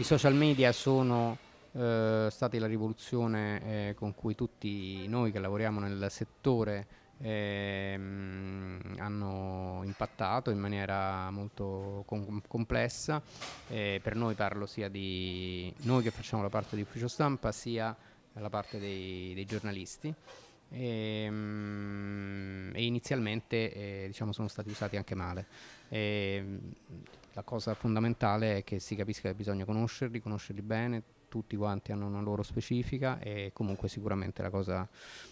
I social media sono eh, stati la rivoluzione eh, con cui tutti noi che lavoriamo nel settore Ehm, hanno impattato in maniera molto com- complessa. Eh, per noi parlo sia di noi che facciamo la parte di ufficio stampa sia la parte dei, dei giornalisti e, ehm, e inizialmente eh, diciamo, sono stati usati anche male. E, ehm, la cosa fondamentale è che si capisca che bisogna conoscerli, conoscerli bene, tutti quanti hanno una loro specifica e comunque sicuramente la cosa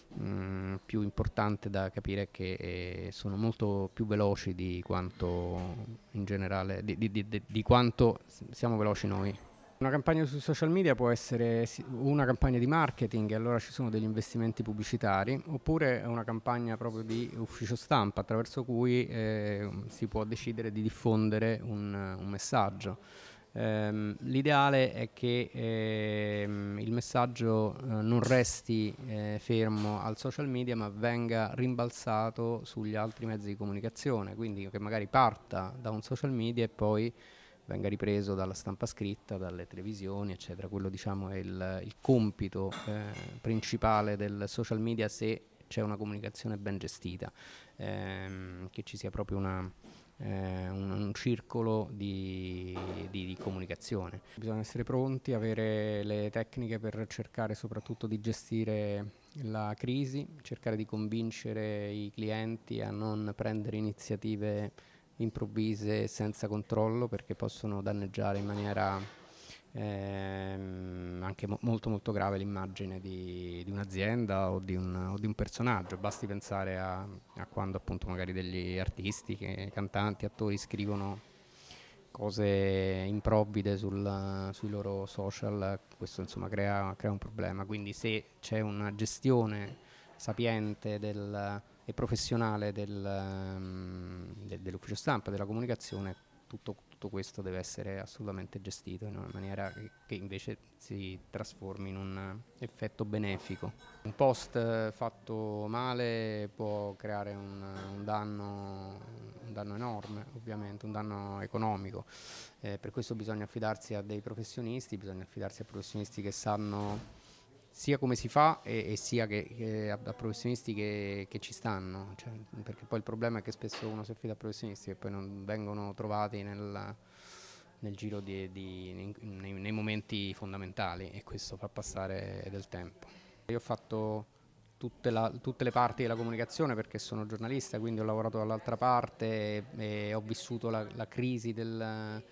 mh, mm, più importante da capire è che eh, sono molto più veloci di quanto in generale di, di, di, di quanto siamo veloci noi. Una campagna sui social media può essere una campagna di marketing, allora ci sono degli investimenti pubblicitari, oppure una campagna proprio di ufficio stampa attraverso cui eh, si può decidere di diffondere un, un messaggio. Ehm, l'ideale è che ehm, il messaggio eh, non resti eh, fermo al social media ma venga rimbalzato sugli altri mezzi di comunicazione, quindi che magari parta da un social media e poi venga ripreso dalla stampa scritta, dalle televisioni, eccetera. Quello diciamo, è il, il compito eh, principale del social media se c'è una comunicazione ben gestita, ehm, che ci sia proprio una, eh, un, un, circolo di, di, di, comunicazione. Bisogna essere pronti, avere le tecniche per cercare soprattutto di gestire la crisi, cercare di convincere i clienti a non prendere iniziative improvvise senza controllo perché possono danneggiare in maniera ehm, anche mo molto molto grave l'immagine di, di un'azienda o, un, o di un, personaggio. Basti pensare a, a quando appunto magari degli artisti, che, cantanti, attori scrivono cose improvvide sul, sui loro social, questo insomma crea, crea un problema. Quindi se c'è una gestione sapiente del e professionale del, ehm, del, dell'ufficio stampa, della comunicazione, tutto, tutto, questo deve essere assolutamente gestito in una maniera che invece si trasformi in un effetto benefico. Un post fatto male può creare un, un, danno, un danno, enorme, ovviamente, un danno economico. Eh, per questo bisogna affidarsi a dei professionisti, bisogna affidarsi a professionisti che sanno sia come si fa e, e sia che, che a, a, professionisti che, che ci stanno, cioè, perché poi il problema è che spesso uno si affida a professionisti che poi non vengono trovati nel, nel giro di, di nei, nei, momenti fondamentali e questo fa passare del tempo. Io ho fatto tutte, la, tutte le parti della comunicazione perché sono giornalista, quindi ho lavorato dall'altra parte e, e ho vissuto la, la crisi del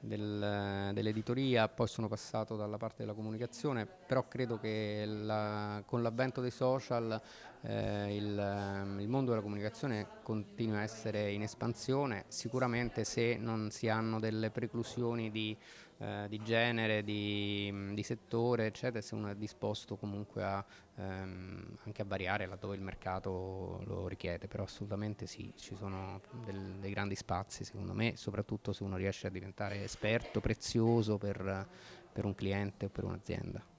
del, dell'editoria, poi sono passato dalla parte della comunicazione, però credo che la, con l'avvento dei social eh, il, ehm, il, mondo della comunicazione continua a essere in espansione, sicuramente se non si hanno delle preclusioni di eh, di genere, di, di, settore, eccetera, se uno è disposto comunque a, ehm, anche a variare laddove il mercato lo richiede, però assolutamente sì, ci sono del, dei grandi spazi secondo me, soprattutto se uno riesce a diventare esperto, prezioso per, per un cliente o per un'azienda.